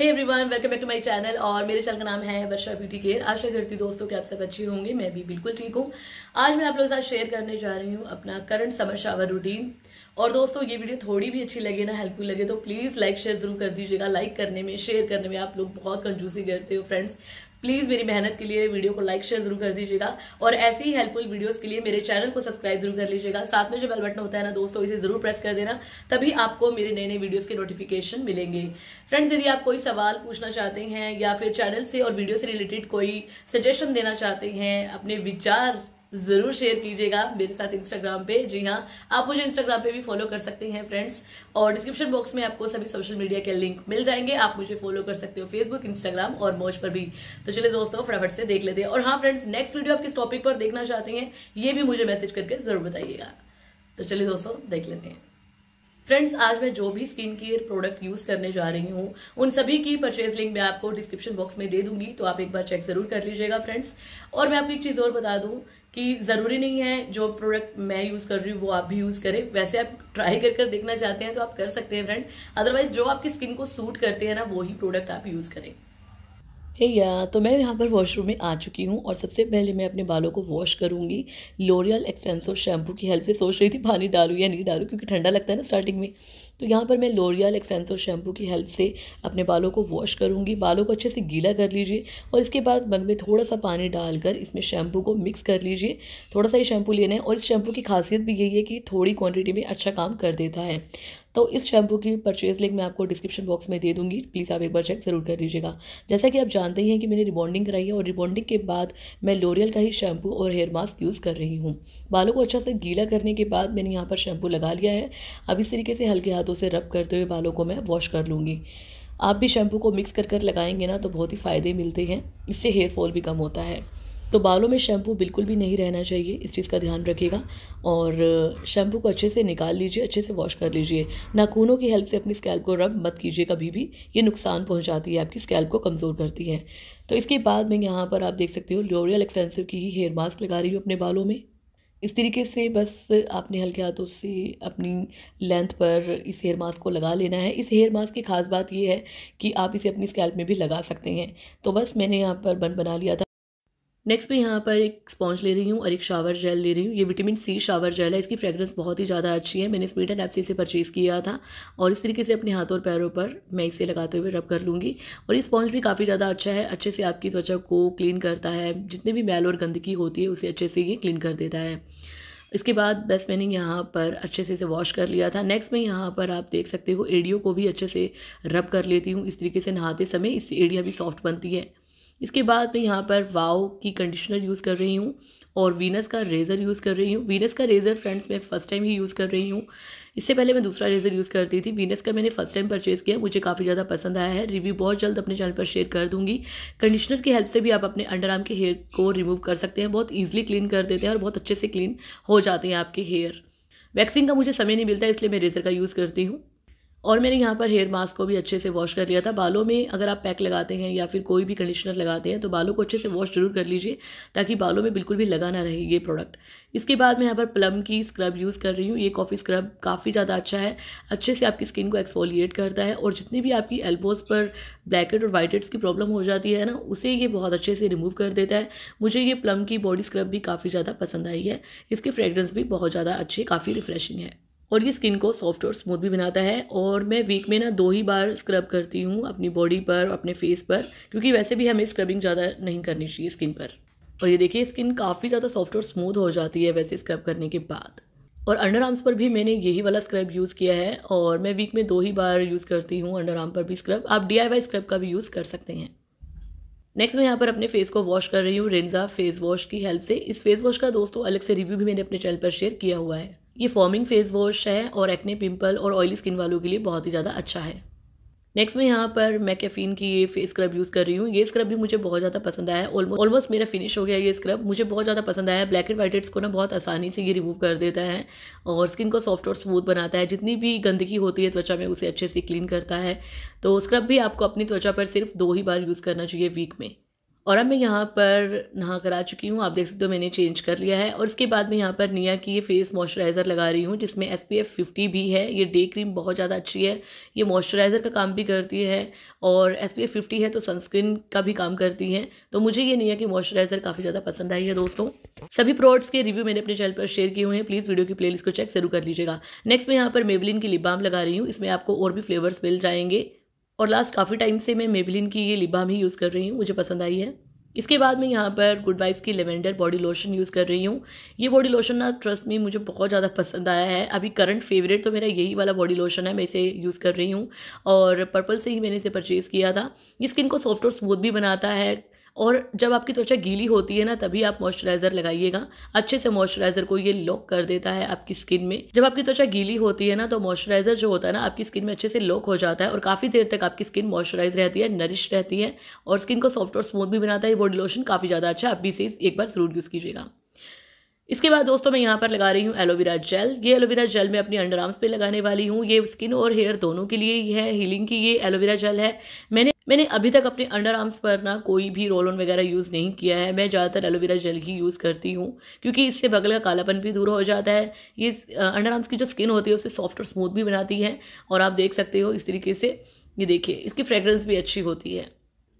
hey everyone welcome back to my channel और मेरे channel का नाम है वर्षा ब्यूटी केयर आशा करती दोस्तों कि आप सब अच्छे होंगे मैं भी बिल्कुल ठीक हूँ आज मैं आप लोगों के साथ शेयर करने जा रही हूँ अपना करंट समर शावर रूटीन और दोस्तों ये वीडियो थोड़ी भी अच्छी लगे ना हेल्पफुल लगे तो प्लीज़ लाइक शेयर जरूर कर दीजिएगा लाइक करने में शेयर करने में आप लोग बहुत कंजूसी करते हो फ्रेंड्स प्लीज मेरी मेहनत के लिए वीडियो को लाइक शेयर जरूर कर दीजिएगा और ऐसी ही हेल्पफुल वीडियोस के लिए मेरे चैनल को सब्सक्राइब जरूर कर लीजिएगा साथ में जो बेल बटन होता है ना दोस्तों इसे जरूर प्रेस कर देना तभी आपको मेरे नए नए वीडियोस के नोटिफिकेशन मिलेंगे फ्रेंड्स यदि आप कोई सवाल पूछना चाहते हैं या फिर चैनल से और वीडियो से रिलेटेड कोई सजेशन देना चाहते हैं अपने विचार जरूर शेयर कीजिएगा मेरे साथ इंस्टाग्राम पे जी हाँ आप मुझे इंस्टाग्राम पे भी फॉलो कर सकते हैं फ्रेंड्स और डिस्क्रिप्शन बॉक्स में आपको सभी सोशल मीडिया के लिंक मिल जाएंगे आप मुझे फॉलो कर सकते हो फेसबुक इंस्टाग्राम और मोज पर भी तो चलिए दोस्तों फटाफट से देख लेते हैं और हाँ फ्रेंड्स नेक्स्ट वीडियो आप किस टॉपिक पर देखना चाहते हैं ये भी मुझे मैसेज करके जरूर बताइएगा तो चलिए दोस्तों देख लेते हैं फ्रेंड्स आज मैं जो भी स्किन केयर प्रोडक्ट यूज करने जा रही हूँ उन सभी की परचेज लिंक मैं आपको डिस्क्रिप्शन बॉक्स में दे दूंगी तो आप एक बार चेक जरूर कर लीजिएगा फ्रेंड्स और मैं आपको एक चीज और बता दूं कि जरूरी नहीं है जो प्रोडक्ट मैं यूज कर रही हूँ वो आप भी यूज करें वैसे आप ट्राई कर कर देखना चाहते हैं तो आप कर सकते हैं फ्रेंड अदरवाइज जो आपकी स्किन को सूट करते हैं ना वो ही प्रोडक्ट आप यूज करें हे hey या तो मैं यहाँ पर वॉशरूम में आ चुकी हूँ और सबसे पहले मैं अपने बालों को वॉश करूँगी लोरियल एक्सटेंसो शैम्पू की हेल्प से सोच रही थी पानी डालूँ या नहीं डालूँ क्योंकि ठंडा लगता है ना स्टार्टिंग में तो यहाँ पर मैं लोरियल एक्सटेंसो शैम्पू की हेल्प से अपने बालों को वॉश करूँगी बालों को अच्छे से गीला कर लीजिए और इसके बाद मग में थोड़ा सा पानी डालकर इसमें शैम्पू को मिक्स कर लीजिए थोड़ा सा ही शैम्पू लेना है और इस शैम्पू की खासियत भी यही है कि थोड़ी क्वान्टिटी में अच्छा काम कर देता है तो इस शैम्पू की परचेज लिंक मैं आपको डिस्क्रिप्शन बॉक्स में दे दूंगी प्लीज़ आप एक बार चेक ज़रूर कर लीजिएगा जैसा कि आप जानते ही हैं कि मैंने रिबॉन्डिंग कराई है और रिबॉन्डिंग के बाद मैं लोरियल का ही शैम्पू और हेयर मास्क यूज़ कर रही हूँ बालों को अच्छा से गीला करने के बाद मैंने यहाँ पर शैम्पू लगा लिया है अब इस तरीके से हल्के हाथों से रब करते हुए बालों को मैं वॉश कर लूँगी आप भी शैम्पू को मिक्स कर कर लगाएंगे ना तो बहुत ही फ़ायदे मिलते हैं इससे हेयर फॉल भी कम होता है तो बालों में शैम्पू बिल्कुल भी नहीं रहना चाहिए इस चीज़ का ध्यान रखिएगा और शैम्पू को अच्छे से निकाल लीजिए अच्छे से वॉश कर लीजिए नाखूनों की हेल्प से अपनी स्कैल्प को रब मत कीजिए कभी भी ये नुकसान पहुंचाती है आपकी स्कैल्प को कमज़ोर करती है तो इसके बाद मैं यहाँ पर आप देख सकते हो लोरियल एक्सटेंसिव की ही हेयर मास्क लगा रही हूँ अपने बालों में इस तरीके से बस आपने हल्के हाथों से अपनी लेंथ पर इस हेयर मास्क को लगा लेना है इस हेयर मास्क की खास बात यह है कि आप इसे अपनी स्कैल्प में भी लगा सकते हैं तो बस मैंने यहाँ पर बन बना लिया था नेक्स्ट मैं यहाँ पर एक स्पॉन्ज ले रही हूँ और एक शावर जेल ले रही हूँ ये विटामिन सी शावर जेल है इसकी फ्रेग्रेंस बहुत ही ज़्यादा अच्छी है मैंने स्वीट एंड ऐप से इसे परचेज़ किया था और इस तरीके से अपने हाथों और पैरों पर मैं इसे लगाते हुए रब कर लूँगी और ये स्पॉन्ज भी काफ़ी ज़्यादा अच्छा है अच्छे से आपकी त्वचा को क्लीन करता है जितने भी मैल और गंदगी होती है उसे अच्छे से ये क्लीन कर देता है इसके बाद बस मैंने यहाँ पर अच्छे से इसे वॉश कर लिया था नेक्स्ट मैं यहाँ पर आप देख सकते हो एडियो को भी अच्छे से रब कर लेती हूँ इस तरीके से नहाते समय इससे एडिया भी सॉफ्ट बनती है इसके बाद मैं यहाँ पर वाओ की कंडीशनर यूज़ कर रही हूँ और वीनस का रेज़र यूज़ कर रही हूँ वीनस का रेज़र फ्रेंड्स मैं फ़र्स्ट टाइम ही यूज़ कर रही हूँ इससे पहले मैं दूसरा रेज़र यूज़ करती थी वीनस का मैंने फर्स्ट टाइम परचेज़ किया मुझे काफ़ी ज़्यादा पसंद आया है रिव्यू बहुत जल्द अपने चैनल पर शेयर कर दूँगी कंडीशनर की हेल्प से भी आप अपने अंडर आर्म के हेयर को रिमूव कर सकते हैं बहुत ईजिली क्लीन कर देते हैं और बहुत अच्छे से क्लीन हो जाते हैं आपके हेयर वैक्सिंग का मुझे समय नहीं मिलता इसलिए मैं रेज़र का यूज़ करती हूँ और मैंने यहाँ पर हेयर मास्क को भी अच्छे से वॉश कर लिया था बालों में अगर आप पैक लगाते हैं या फिर कोई भी कंडीशनर लगाते हैं तो बालों को अच्छे से वॉश जरूर कर लीजिए ताकि बालों में बिल्कुल भी लगा ना रहे ये प्रोडक्ट इसके बाद मैं यहाँ पर प्लम की स्क्रब यूज़ कर रही हूँ ये कॉफ़ी स्क्रब काफ़ी ज़्यादा अच्छा है अच्छे से आपकी स्किन को एक्सफोलिएट करता है और जितनी भी आपकी एल्बोज़ पर ब्लैकेट और वाइट की प्रॉब्लम हो जाती है ना उसे ये बहुत अच्छे से रिमूव कर देता है मुझे ये प्लम की बॉडी स्क्रब भी काफ़ी ज़्यादा पसंद आई है इसके फ्रेगरेंस भी बहुत ज़्यादा अच्छे काफ़ी रिफ्रेशिंग है और ये स्किन को सॉफ्ट और स्मूथ भी बनाता है और मैं वीक में ना दो ही बार स्क्रब करती हूँ अपनी बॉडी पर अपने फेस पर क्योंकि वैसे भी हमें स्क्रबिंग ज़्यादा नहीं करनी चाहिए स्किन पर और ये देखिए स्किन काफ़ी ज़्यादा सॉफ्ट और स्मूथ हो जाती है वैसे स्क्रब करने के बाद और अंडर आर्म्स पर भी मैंने यही वाला स्क्रब यूज़ किया है और मैं वीक में दो ही बार यूज़ करती हूँ अंडर आर्म पर भी स्क्रब आप डी स्क्रब का भी यूज़ कर सकते हैं नेक्स्ट मैं यहाँ पर अपने फेस को वॉश कर रही हूँ रेंजा फेस वॉश की हेल्प से इस फेस वॉश का दोस्तों अलग से रिव्यू भी मैंने अपने चैनल पर शेयर किया हुआ है ये फॉर्मिंग फेस वॉश है और एक्ने पिंपल और ऑयली स्किन वालों के लिए बहुत ही ज़्यादा अच्छा है नेक्स्ट मैं यहाँ पर मैं कैफीन की ये फेस स्क्रब यूज़ कर रही हूँ ये स्क्रब भी मुझे बहुत ज़्यादा पसंद आया ऑलमोस्ट ऑलमोस्ट मेरा फिनिश हो गया ये स्क्रब मुझे बहुत ज़्यादा पसंद आया ब्लैक एंड वाइटेड्स को ना बहुत आसानी से ये रिमूव कर देता है और स्किन को सॉफ्ट और स्मूथ बनाता है जितनी भी गंदगी होती है त्वचा में उसे अच्छे से क्लीन करता है तो स्क्रब भी आपको अपनी त्वचा पर सिर्फ दो ही बार यूज़ करना चाहिए वीक में और अब मैं यहाँ पर नहा कर आ चुकी हूँ आप देख सकते हो मैंने चेंज कर लिया है और इसके बाद मैं यहाँ पर निया की ये फेस मॉइस्चराइज़र लगा रही हूँ जिसमें एस पी एफ फिफ्टी भी है ये डे क्रीम बहुत ज़्यादा अच्छी है ये मॉइस्चराइज़र का काम भी करती है और एस पी एफ फिफ्टी है तो सनस्क्रीन का भी काम करती है तो मुझे ये निया की मॉइस्चराइज़र काफ़ी ज़्यादा पसंद आई है दोस्तों सभी प्रोडक्ट्स के रिव्यू मैंने अपने चैनल पर शेयर किए हुए हैं प्लीज़ वीडियो की प्लेलिस्ट को चेक जरूर कर लीजिएगा नेक्स्ट मैं यहाँ पर मेबलिन की लिप बाम लगा रही हूँ इसमें आपको और भी फ्लेवर्स मिल जाएंगे और लास्ट काफ़ी टाइम से मैं मेबलिन की ये लिबा भी ही यूज़ कर रही हूँ मुझे पसंद आई है इसके बाद मैं यहाँ पर गुड वाइब्स की लेवेंडर बॉडी लोशन यूज़ कर रही हूँ ये बॉडी लोशन ना ट्रस्ट में मुझे बहुत ज़्यादा पसंद आया है अभी करंट फेवरेट तो मेरा यही वाला बॉडी लोशन है मैं इसे यूज़ कर रही हूँ और पर्पल से ही मैंने इसे परचेज़ किया था ये स्किन को सॉफ्ट और स्मूथ भी बनाता है और जब आपकी त्वचा गीली होती है ना तभी आप मॉइस्चराइज़र लगाइएगा अच्छे से मॉइस्चराइज़र को ये लॉक कर देता है आपकी स्किन में जब आपकी त्वचा गीली होती है ना तो मॉइस्चराइज़र जो होता है ना आपकी स्किन में अच्छे से लॉक हो जाता है और काफ़ी देर तक आपकी स्किन मॉइस्चराइज रहती है नरिश रहती है और स्किन को सॉफ्ट और स्मूथ भी बनाता है बॉडी लोशन काफ़ी ज़्यादा अच्छा आप भी इसे एक बार ज़रूर यूज़ कीजिएगा इसके बाद दोस्तों मैं यहाँ पर लगा रही हूँ एलोवेरा जेल ये एलोवेरा जेल मैं अपनी अंडर आर्म्स पर लगाने वाली हूँ ये स्किन और हेयर दोनों के लिए ही है हीलिंग की ये एलोवेरा जेल है मैंने मैंने अभी तक अपने अंडर आर्म्स पर ना कोई भी रोल ऑन वगैरह यूज़ नहीं किया है मैं ज़्यादातर एलोवेरा जेल ही यूज़ करती हूँ क्योंकि इससे बगल का कालापन भी दूर हो जाता है ये अंडर आर्म्स की जो स्किन होती है उसे सॉफ्ट और स्मूथ भी बनाती है और आप देख सकते हो इस तरीके से ये देखिए इसकी फ्रेगरेंस भी अच्छी होती है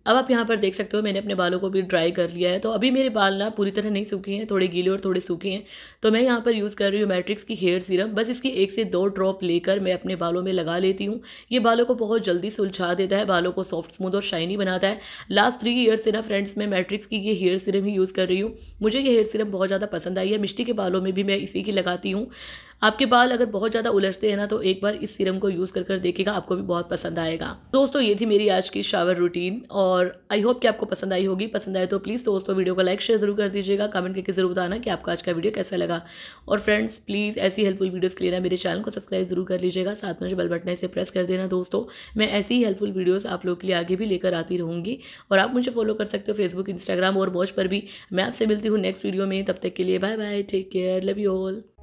अब आप यहाँ पर देख सकते हो मैंने अपने बालों को भी ड्राई कर लिया है तो अभी मेरे बाल ना पूरी तरह नहीं सूखे हैं थोड़े गीले और थोड़े सूखे हैं तो मैं यहाँ पर यूज़ कर रही हूँ मैट्रिक्स की हेयर सीरम बस इसकी एक से दो ड्रॉप लेकर मैं अपने बालों में लगा लेती हूँ ये बालों को बहुत जल्दी सुलझा देता है बालों को सॉफ्ट स्मूथ और शाइनी बनाता है लास्ट थ्री ईयर से ना फ्रेंड्स मैं मैट्रिक्स की ये हेयर सीरम ही यूज़ कर रही हूँ मुझे ये हेयर सीरम बहुत ज़्यादा पसंद आई है मिष्टी के बालों में भी मैं इसी की लगाती हूँ आपके बाल अगर बहुत ज़्यादा उलझते हैं ना तो एक बार इस सीरम को यूज़ कर कर देखेगा आपको भी बहुत पसंद आएगा दोस्तों ये थी मेरी आज की शावर रूटीन और आई होप कि आपको पसंद आई होगी पसंद आए तो प्लीज़ दोस्तों वीडियो को लाइक शेयर जरूर कर दीजिएगा कमेंट करके जरूर बताना कि आपको आज का वीडियो कैसा लगा और फ्रेंड्स प्लीज़ ऐसी हेल्पफुल वीडियोज़ के लिए ना मेरे चैनल को सब्सक्राइब जरूर कर लीजिएगा साथ में जो बेल बटन है इसे प्रेस कर देना दोस्तों मैं ऐसी ही हेल्पफुल वीडियोज़ आप लोग के लिए आगे भी लेकर आती रहूँगी और आप मुझे फॉलो कर सकते हो फेसबुक इंस्टाग्राम और वॉच पर भी मैं आपसे मिलती हूँ नेक्स्ट वीडियो में तब तक के लिए bye bye take care love you all